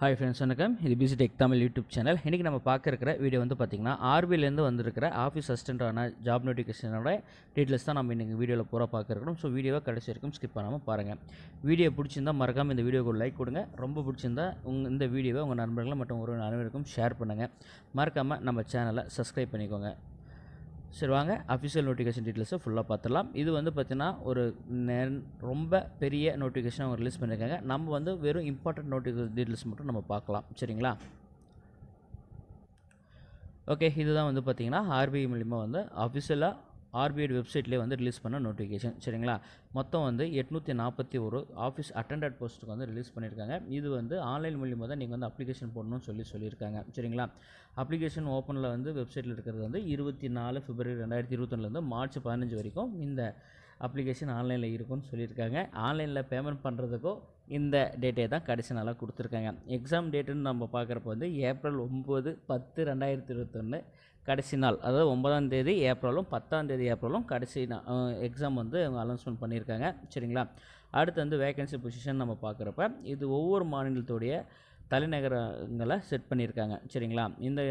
hi friends வணக்கம் இது PC tech Tamil YouTube channel இன்றைக்கி நம்ம பார்க்குற வீடியோ வந்து பார்த்திங்கன்னா ஆர்பிலேருந்து வந்திருக்கிற ஆஃபீஸ் அசிஸ்டண்ட்டான ஜாப் நோட்டிஃபிகேஷனோட டீட்டெயில்ஸ் தான் நம்ம இன்றைக்கி வீடியோவில் பூரா பார்க்குறோம் ஸோ வீடியோவை கடைசி வரைக்கும் ஸ்கிப் பண்ணாமல் பாருங்கள் வீடியோ பிடிச்சிருந்தா மறக்காமல் இந்த வீடியோக்கு லைக் கொடுங்க ரொம்ப பிடிச்சிருந்தா உங்கள் இந்த வீடியோவை உங்கள் நண்பர்கள் மற்றும் ஒரு நண்பருக்கும் ஷேர் பண்ணுங்கள் மறக்காமல் நம்ம சேனலை சப்ஸ்கிரைப் பண்ணிக்கோங்க சரி வாங்க அஃபிஷியல் நோட்டிஃபிகேஷன் டீட்டெயில்ஸை ஃபுல்லாக பார்த்துடலாம் இது வந்து பார்த்திங்கன்னா ஒரு ரொம்ப பெரிய நோட்டிஃபிகேஷன் அவங்க ரிலீஸ் பண்ணியிருக்காங்க நம்ம வந்து வெறும் இம்பார்ட்டண்ட் நோட்டிஃபிகேஷன் டீட்டெயில்ஸ் மட்டும் நம்ம பார்க்கலாம் சரிங்களா ஓகே இதுதான் வந்து பார்த்திங்கன்னா ஆர்பிஐ e மூலிமா வந்து அஃபிஷியலாக ஆர்பிஐ வெப்சைட்லேயே வந்து ரிலீஸ் பண்ண நோட்டிஃபிகேஷன் சரிங்களா மொத்தம் வந்து எட்நூற்றி நாற்பத்தி ஒரு ஆஃபீஸ் அட்டண்டட் போஸ்ட்டுக்கு வந்து ரிலீஸ் பண்ணியிருக்காங்க இது வந்து ஆன்லைன் மூலியமாக தான் நீங்கள் வந்து அப்ளிகேஷன் போடணும்னு சொல்லி சொல்லியிருக்காங்க சரிங்களா அப்ளிகேஷன் ஓப்பனில் வந்து வெப்சைட்டில் இருக்கிறது வந்து இருபத்தி நாலு பிப்ரவரி ரெண்டாயிரத்தி இருபத்தொன்னுலேருந்து மார்ச் பதினஞ்சு வரைக்கும் இந்த அப்ளிகேஷன் ஆன்லைனில் இருக்கும்னு சொல்லியிருக்காங்க ஆன்லைனில் பேமெண்ட் பண்ணுறதுக்கோ இந்த டேட்டே தான் கடைசி நாளாக கொடுத்துருக்காங்க எக்ஸாம் டேட்டுன்னு நம்ம பார்க்குறப்ப வந்து ஏப்ரல் ஒம்பது பத்து ரெண்டாயிரத்தி இருபத்தொன்று கடைசி நாள் அதாவது ஒன்பதாம் தேதி ஏப்ரலும் பத்தாம் தேதி ஏப்ரலும் கடைசி எக்ஸாம் வந்து அவங்க அனௌன்ஸ்மெண்ட் பண்ணியிருக்காங்க சரிங்களா அடுத்து வந்து வேகன்சி பொசிஷன் நம்ம பார்க்குறப்ப இது ஒவ்வொரு மாநிலத்துடைய தலைநகரங்களை செட் பண்ணியிருக்காங்க சரிங்களா இந்த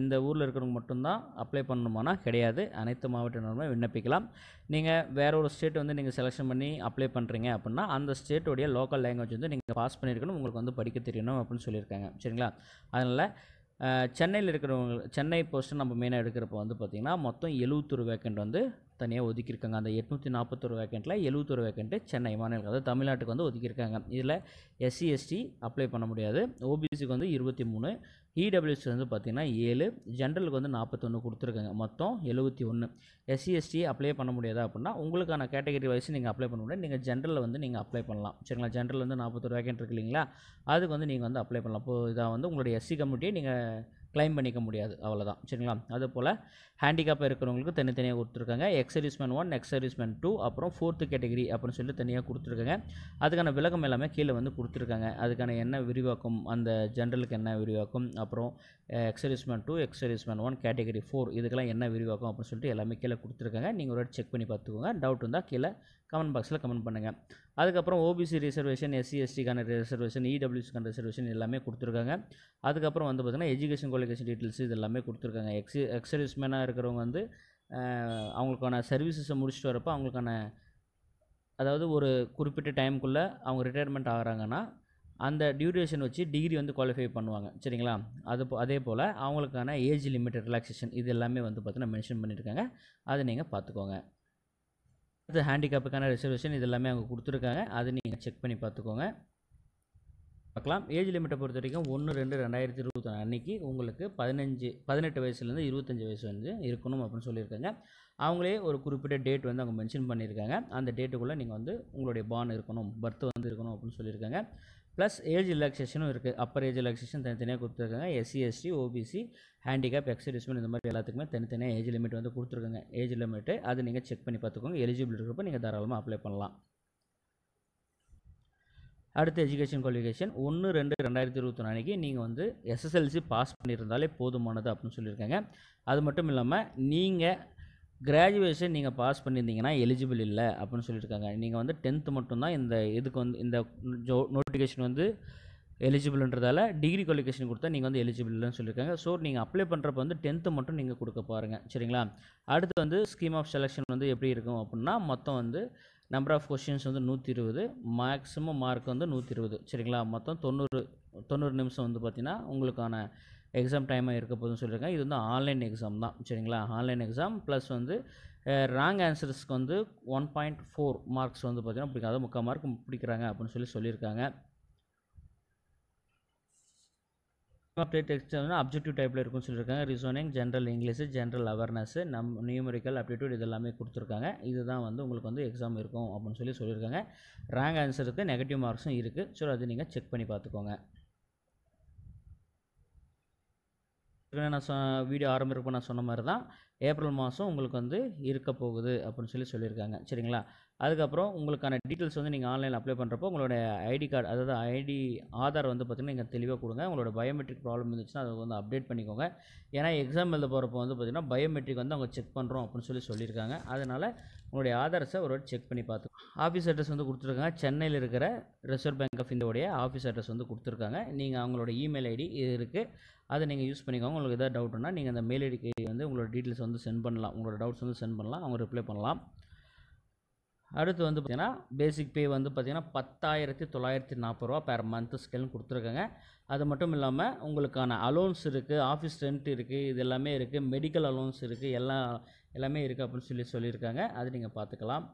இந்த ஊரில் இருக்கிறவங்க மட்டும்தான் அப்ளை பண்ணணுமானா கிடையாது அனைத்து மாவட்டங்களுமே விண்ணப்பிக்கலாம் நீங்கள் வேற ஒரு ஸ்டேட் வந்து நீங்கள் செலெக்ஷன் பண்ணி அப்ளை பண்ணுறீங்க அப்படின்னா அந்த ஸ்டேட்டுடைய லோக்கல் லாங்குவேஜ் வந்து நீங்கள் பாஸ் பண்ணியிருக்கணும் உங்களுக்கு வந்து படிக்க தெரியணும் அப்படின்னு சொல்லியிருக்காங்க சரிங்களா அதனால் சென்னையில் இருக்கிறவங்க சென்னை போஸ்ட்டு நம்ம மெயினாக எடுக்கிறப்போ வந்து பார்த்திங்கன்னா மொத்தம் எழுபத்தொரு வேக்கண்ட் வந்து தனியாக ஒதுக்கியிருக்காங்க அந்த எட்நூற்றி நாற்பத்தொரு வேக்கண்ட்டில் எழுபத்தொரு வேக்கண்ட்டு சென்னை மாநிலம் அதாவது தமிழ்நாட்டுக்கு வந்து ஒதுக்கியிருக்காங்க இதில் எஸ்சி எஸ்டி அப்ளை பண்ண முடியாது ஓபிசிக்கு வந்து இருபத்தி மூணு இடபிள்யூஎஸ் e வந்து பார்த்திங்கன்னா ஏழு ஜென்ரலுக்கு வந்து நாற்பத்தொன்று கொடுத்துருக்காங்க மொத்தம் எழுபத்தி ஒன்று எஸ்சிஎஸ்டி அப்ளை e பண்ண முடியாதா அப்படின்னா உங்களுக்கான கேட்டகரி வைஸ் நீங்கள் அப்ளை பண்ண முடியாது நீங்கள் ஜென்ரலில் வந்து நீங்கள் அப்ளை பண்ணலாம் சரிங்களா ஜென்ரல் வந்து நாற்பத்தொரு வேக்கெண்ட் இருக்கு இல்லைங்களா அதுக்கு வந்து நீங்கள் வந்து அப்ளை பண்ணலாம் இப்போது இதாக வந்து உங்களுடைய எஸ்சி கம்யூனிட்டியை நீங்கள் கிளைம் பண்ணிக்க முடியாது அவ்வளோதான் சரிங்களா அது போல் ஹேண்டிகாப்பாக இருக்கிறவங்களுக்கு தனித்தனியாக கொடுத்துருக்காங்க எக்ஸரிஸ்மேன் ஒன் எக்ஸரிஸ்மேன் டூ அப்புறம் ஃபோர்த்து கேட்டகிரி அப்படின்னு சொல்லி தனியாக கொடுத்துருக்காங்க அதுக்கான விளக்கம் எல்லாமே கீழே வந்து கொடுத்துருக்காங்க அதுக்கான என்ன விரிவாக்கம் அந்த ஜென்ரலுக்கு என்ன விரிவாக்கம் அப்புறம் exserviceman two exserviceman one category four இதுக்கெல்லாம் என்ன விரிவாக்கம் அப்படின்னு சொல்லிட்டு எல்லாமே கீழே கொடுத்துருக்காங்க நீங்கள் ஒரு செக் பண்ணி பார்த்துக்கோங்க டவுட் இருந்தால் கீழே கமெண்ட் பாக்ஸில் கமெண்ட் பண்ணுங்கள் அதுக்கப்புறம் ஓபிசி ரிசர்வேஷன் எஸ்சி எஸ்டிக்கான ரிசர்வேஷன் இடபிள்யூஸ்க்கான ரிசர்வேஷன் எல்லாமே கொடுத்துருக்காங்க அதுக்கப்புறம் வந்து பார்த்திங்கன்னா எஜுகேஷன் குவாலிஃபிகேஷன் டீட்டெயில்ஸ் இதெல்லாமே எல்லாமே கொடுத்துருக்காங்க எக்ஸி மேனாக இருக்கிறவங்க வந்து அவங்களுக்கான சர்வீசஸை முடிச்சுட்டு வரப்போ அவங்களுக்கான அதாவது ஒரு குறிப்பிட்ட டைமுக்குள்ளே அவங்க ரிட்டையர்மெண்ட் ஆகிறாங்கன்னா அந்த டியூரேஷன் வச்சு டிகிரி வந்து குவாலிஃபை பண்ணுவாங்க சரிங்களா அது அதே போல் அவங்களுக்கான ஏஜ் லிமிட் ரிலாக்ஸேஷன் இது எல்லாமே வந்து பார்த்திங்கன்னா மென்ஷன் பண்ணியிருக்காங்க அதை நீங்கள் பார்த்துக்கோங்க அது ஹேண்டிகேப்புக்கான ரிசர்வேஷன் இதெல்லாமே எல்லாமே அவங்க கொடுத்துருக்காங்க அது நீங்கள் செக் பண்ணி பார்த்துக்கோங்க பார்க்கலாம் ஏஜ் லிமிட்டை பொறுத்த வரைக்கும் ஒன்று ரெண்டு ரெண்டாயிரத்தி இருபத்தி அன்னைக்கு உங்களுக்கு பதினஞ்சு பதினெட்டு வயசுலேருந்து இருபத்தஞ்சி வயசு வந்து இருக்கணும் அப்படின்னு சொல்லியிருக்காங்க அவங்களே ஒரு குறிப்பிட்ட டேட் வந்து அவங்க மென்ஷன் பண்ணியிருக்காங்க அந்த டேட்டுக்குள்ளே நீங்கள் வந்து உங்களுடைய பான் இருக்கணும் பர்த் வந்து இருக்கணும் அப்படின்னு சொல்லியிருக்காங்க ப்ளஸ் ஏஜ் ரிலாக்ஸேஷனும் இருக்குது அப்பர் ஏஜ் ரிலாக்ஸேஷன் தனித்தனியாக கொடுத்துருக்காங்க SC ST OBC handicap exserviceman இந்த மாதிரி எல்லாத்துக்குமே தனித்தனியாக ஏஜ் லிமிட் வந்து கொடுத்துருக்காங்க ஏஜ் லிமிட்டு அது நீங்கள் செக் பண்ணி பார்த்துக்கோங்க எலிஜிபிள் இருக்கிறப்ப நீங்கள் தாராளமாக அப்ளை பண்ணலாம் அடுத்து எஜுகேஷன் குவாலிஃபிகேஷன் ஒன்று ரெண்டு ரெண்டாயிரத்தி இருபத்தி ஒன்று அன்றைக்கி நீங்கள் வந்து எஸ்எஸ்எல்சி பாஸ் பண்ணியிருந்தாலே போதுமானது அப்படின்னு சொல்லியிருக்காங்க அது மட்டும் இல்லாமல் நீங்கள் கிராஜுவேஷன் நீங்கள் பாஸ் பண்ணியிருந்தீங்கன்னா எலிஜிபிள் இல்லை அப்படின்னு சொல்லியிருக்காங்க நீங்கள் வந்து டென்த்து மட்டும்தான் இந்த இதுக்கு வந்து இந்த ஜோ நோட்டிஃபிகேஷன் வந்து எலிஜிபிள்ன்றதால டிகிரி குவாலிஃபிகேஷன் கொடுத்தா நீங்கள் வந்து எலிஜிபிள்னு சொல்லியிருக்காங்க ஸோ நீங்கள் அப்ளை பண்ணுறப்ப வந்து டென்த்து மட்டும் நீங்கள் கொடுக்க பாருங்கள் சரிங்களா அடுத்து வந்து ஸ்கீம் ஆஃப் செலெக்ஷன் வந்து எப்படி இருக்கும் அப்படின்னா மொத்தம் வந்து நம்பர் ஆஃப் கொஷின்ஸ் வந்து நூற்றி இருபது மேக்ஸிமம் மார்க் வந்து நூற்றி இருபது சரிங்களா மொத்தம் தொண்ணூறு தொண்ணூறு நிமிஷம் வந்து பார்த்திங்கன்னா உங்களுக்கான எக்ஸாம் டைமாக இருக்க போதுன்னு சொல்லியிருக்கேன் இது வந்து ஆன்லைன் எக்ஸாம் தான் சரிங்களா ஆன்லைன் எக்ஸாம் ப்ளஸ் வந்து ராங் ஆன்சர்ஸ்க்கு வந்து ஒன் பாயிண்ட் ஃபோர் மார்க்ஸ் வந்து பார்த்திங்கன்னா அதாவது முக்கால் மார்க் பிடிக்கிறாங்க அப்படின்னு சொல்லி சொல்லியிருக்காங்க அப்டேட் எக்ஸ்டர்னா அப்ஜெக்டிவ் டைப்பில் இருக்குன்னு சொல்லியிருக்காங்க reasoning general English general awareness நம் நியூமரிக்கல் அப்டிடியூட் இது எல்லாமே கொடுத்துருக்காங்க இதுதான் வந்து உங்களுக்கு வந்து எக்ஸாம் இருக்கும் அப்படின்னு சொல்லி சொல்லியிருக்காங்க ரேங்க் ஆன்சருக்கு நெகட்டிவ் மார்க்ஸும் இருக்குது ஸோ அது நீங்கள் செக் பண்ணி பார்த்துக்கோங்க ஏற்கனவே நான் சொ வீடியோ ஆரம்பிக்கிறப்போ நான் சொன்ன மாதிரி தான் ஏப்ரல் மாதம் உங்களுக்கு வந்து இருக்க போகுது அப்படின்னு சொல்லி சொல்லியிருக்காங்க சரிங்களா அதுக்கப்புறம் உங்களுக்கான டீட்டெயில்ஸ் வந்து நீங்கள் ஆன்லைனில் அப்ளை பண்ணுறப்போ உங்களோட ஐடி கார்டு அதாவது ஐடி ஆதார் வந்து பார்த்திங்கன்னா நீங்கள் தெளிவாக கொடுங்க உங்களோட பயோமெட்ரிக் ப்ராப்ளம் இருந்துச்சுன்னா அதை வந்து அப்டேட் பண்ணிக்கோங்க ஏன்னா எக்ஸாம் எழுத போகிறப்போ வந்து பார்த்திங்கன்னா பயோமெட்ரிக் வந்து அவங்க செக் பண்ணுறோம் அப்படின்னு சொல்லி சொல்லியிருக்காங்க அதனால் உங்களுடைய ஆதார்ஸை ஒரு வாட்டி செக் பண்ணி பார்த்து ஆஃபீஸ் அட்ரஸ் வந்து கொடுத்துருக்காங்க சென்னையில் இருக்கிற ரிசர்வ் பேங்க் ஆஃப் இந்தியாவுடைய ஆஃபீஸ் அட்ரஸ் வந்து கொடுத்துருக்காங்க நீங்கள் அவங்களோட இமெயில் ஐடி இது இருக்குது அதை நீங்கள் யூஸ் பண்ணிக்கோங்க உங்களுக்கு எதாவது டவுட்னா நீங்கள் அந்த மெயில் ஐடிக்கு வந்து உங்களோட டீட்டெயில்ஸ் வந்து சென்ட் பண்ணலாம் உங்களோட டவுட்ஸ் வந்து சென்ட் பண்ணலாம் அவங்க ரிப்ளை பண்ணலாம் அடுத்து வந்து பார்த்திங்கன்னா பேசிக் பே வந்து பார்த்திங்கன்னா பத்தாயிரத்தி தொள்ளாயிரத்தி நாற்பது ரூபா பேர் மந்த்து ஸ்கேல்னு கொடுத்துருக்காங்க அது மட்டும் இல்லாமல் உங்களுக்கான அலோன்ஸ் இருக்குது ஆஃபீஸ் ரெண்ட் இருக்குது இது எல்லாமே இருக்குது மெடிக்கல் அலோன்ஸ் இருக்குது எல்லாம் எல்லாமே இருக்குது அப்படின்னு சொல்லி சொல்லியிருக்காங்க அது நீங்கள் பார்த்துக்கலாம்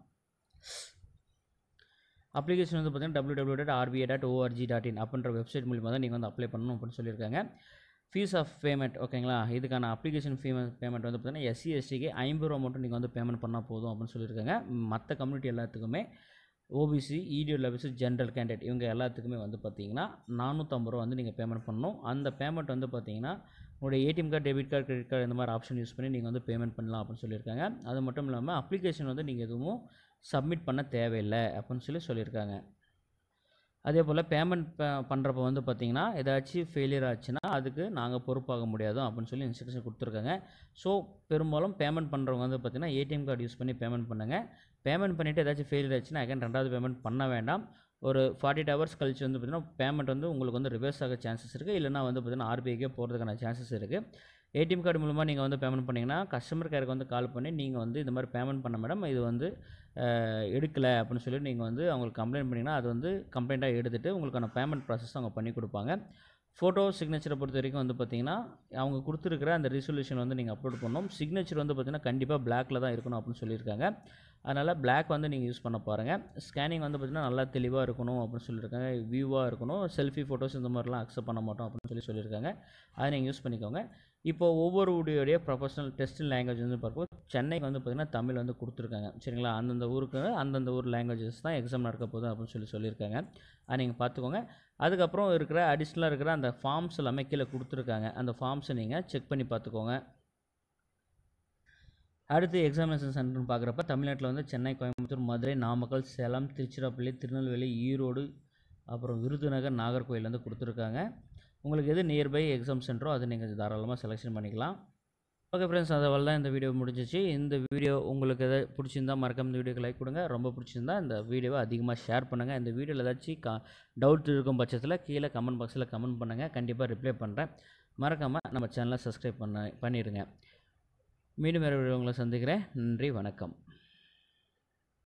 அப்ளிகேஷன் வந்து பார்த்திங்கன்னா W W dot RBI dot ORG dot in அப்படின்ற வெப்சைட் மூலிமா தான் நீங்கள் வந்து அப்ளை பண்ணணும் அப்படின்னு சொல்லியிருக்காங்க ஃபீஸ் ஆஃப் பேமெண்ட் ஓகேங்களா இதுக்கான அப்ளிகேஷன் ஃபீ பேமெண்ட் வந்து பார்த்தீங்கன்னா எஸ்சி எஸ்டிக்கு ஐம்பது ரூபா மட்டும் நீங்கள் வந்து பேமெண்ட் பண்ணால் போதும் அப்படின்னு சொல்லியிருக்காங்க மற்ற கம்யூனிட்டி எல்லாத்துக்குமே ஓபிசி இடியூல் ஆஃபீஸு ஜென்ரல் கேண்டிடேட் இவங்க எல்லாத்துக்குமே வந்து பார்த்தீங்கன்னா நானூற்றம்பது ரூபா வந்து நீங்கள் பேமெண்ட் பண்ணணும் அந்த பேமெண்ட் வந்து பார்த்தீங்கன்னா உங்களுடைய ATM card debit card credit card இந்த மாதிரி ஆப்ஷன் யூஸ் பண்ணி நீங்கள் வந்து பேமெண்ட் பண்ணலாம் அப்படின்னு சொல்லியிருக்காங்க அது மட்டும் இல்லாமல் அப்ளிகேஷன் வந்து நீங்கள் எதுவும் சப்மிட் பண்ண தேவையில்லை அப்படின்னு சொல்லி சொல்லியிருக்காங்க அதே போல் பேமெண்ட் பண்ணுறப்ப வந்து பார்த்திங்கன்னா ஏதாச்சும் ஃபெயிலியர் ஆச்சுன்னா அதுக்கு நாங்கள் பொறுப்பாக முடியாதோ அப்படின்னு சொல்லி இன்ஸ்ட்ரக்ஷன் கொடுத்துருக்காங்க ஸோ பெரும்பாலும் பேமெண்ட் பண்ணுறவங்க வந்து பார்த்திங்கன்னா ஏடிஎம் கார்டு யூஸ் பண்ணி பேமெண்ட் பண்ணுங்கள் பேமெண்ட் பண்ணிவிட்டு ஏதாச்சும் ஃபெயிலியர் ஆச்சுன்னா அகேன் ரெண்டாவது பேமெண்ட் பண்ண வேண்டாம் ஒரு ஃபார்ட்டி எயிட் ஹவர்ஸ் கழிச்சு வந்து பார்த்திங்கன்னா பேமெண்ட் வந்து உங்களுக்கு வந்து ரிவர்ஸ் ஆக சான்சஸ் இருக்குது இல்லைனா வந்து பார்த்திங்கன்னா ஆர்பிஐக்கே போகிறதுக்கான சான்சஸ் இருக்குது ஏடிஎம் கார்டு மூலமாக நீங்கள் வந்து பேமெண்ட் பண்ணிங்கன்னா கஸ்டமர் கேருக்கு வந்து கால் பண்ணி நீங்கள் வந்து இந்த மாதிரி பேமெண்ட் பண்ண மேடம் இது வந்து எடுக்கலை அப்படின்னு சொல்லி நீங்கள் வந்து அவங்களுக்கு கம்ப்ளைண்ட் பண்ணிங்கன்னா அது வந்து கம்ப்ளைண்ட்டாக எடுத்துகிட்டு உங்களுக்கான பேமெண்ட் ப்ராசஸ் அவங்க பண்ணி கொடுப்பாங்க ஃபோட்டோ சிக்னேச்சரை பொறுத்த வரைக்கும் வந்து பார்த்திங்கன்னா அவங்க கொடுத்துருக்கிற அந்த ரிசொல்யூஷன் வந்து நீங்கள் அப்லோட் பண்ணணும் சிக்னேச்சர் வந்து பார்த்திங்கன்னா கண்டிப்பாக பிளாக்கில் தான் இருக்கணும் அப்படின்னு சொல்லியிருக்காங்க அதனால் பிளாக் வந்து நீங்கள் யூஸ் பண்ண பாருங்கள் ஸ்கேனிங் வந்து பார்த்திங்கன்னா நல்லா தெளிவாக இருக்கணும் அப்படின்னு சொல்லியிருக்காங்க வியூவாக இருக்கணும் செல்ஃபி ஃபோட்டோஸ் இந்த மாதிரிலாம் அக்செப்ட் பண்ண மாட்டோம் அப்படின்னு சொல்லி சொல்லியிருக்காங்க அதை நீங்கள் யூஸ் பண்ணிக்கோங்க இப்போ ஒவ்வொருடைய ப்ரொஃபஷனல் டெஸ்ட்டு லாங்குவேஜ் வந்து பார்ப்போம் சென்னைக்கு வந்து பார்த்திங்கன்னா தமிழ் வந்து கொடுத்துருக்காங்க சரிங்களா அந்தந்த ஊருக்கு அந்தந்த ஊர் லாங்குவேஜஸ் தான் எக்ஸாம் நடக்க போதும் அப்படின்னு சொல்லி சொல்லியிருக்காங்க அதை நீங்கள் பார்த்துக்கோங்க அதுக்கப்புறம் இருக்கிற அடிஷ்னலாக இருக்கிற அந்த ஃபார்ம்ஸ் எல்லாமே கீழே கொடுத்துருக்காங்க அந்த ஃபார்ம்ஸை நீங்கள் செக் பண்ணி பார்த்துக்கோங்க அடுத்து எக்ஸாமினேஷன் சென்டர்னு பார்க்குறப்ப தமிழ்நாட்டில் வந்து சென்னை கோயம்புத்தூர் மதுரை நாமக்கல் சேலம் திருச்சிராப்பள்ளி திருநெல்வேலி ஈரோடு அப்புறம் விருதுநகர் நாகர்கோவில் வந்து கொடுத்துருக்காங்க உங்களுக்கு எது நியர்பை எக்ஸாம் சென்டரோ அது நீங்கள் தாராளமாக செலெக்ஷன் பண்ணிக்கலாம் ஓகே ஃப்ரெண்ட்ஸ் அதை தான் இந்த வீடியோ முடிஞ்சிச்சு இந்த வீடியோ உங்களுக்கு எதாவது பிடிச்சிருந்தால் மறக்காம இந்த வீடியோக்கு லைக் கொடுங்க ரொம்ப பிடிச்சிருந்தா இந்த வீடியோவை அதிகமாக ஷேர் பண்ணுங்கள் இந்த வீடியோவில் ஏதாச்சும் கா டவுட் இருக்கும் பட்சத்தில் கீழே கமெண்ட் பாக்ஸில் கமெண்ட் பண்ணுங்கள் கண்டிப்பாக ரிப்ளை பண்ணுறேன் மறக்காமல் நம்ம சேனலை சப்ஸ்கிரைப் பண்ண பண்ணிடுங்க மீண்டும் வேறு உங்களை சந்திக்கிறேன் நன்றி வணக்கம்